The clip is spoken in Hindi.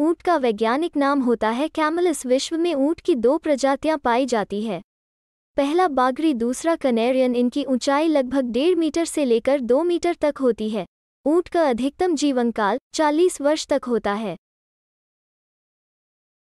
ऊंट का वैज्ञानिक नाम होता है कैमलिस विश्व में ऊंट की दो प्रजातियां पाई जाती है पहला बागरी दूसरा कनेरियन इनकी ऊंचाई लगभग डेढ़ मीटर से लेकर दो मीटर तक होती है ऊंट का अधिकतम जीवन काल चालीस वर्ष तक होता है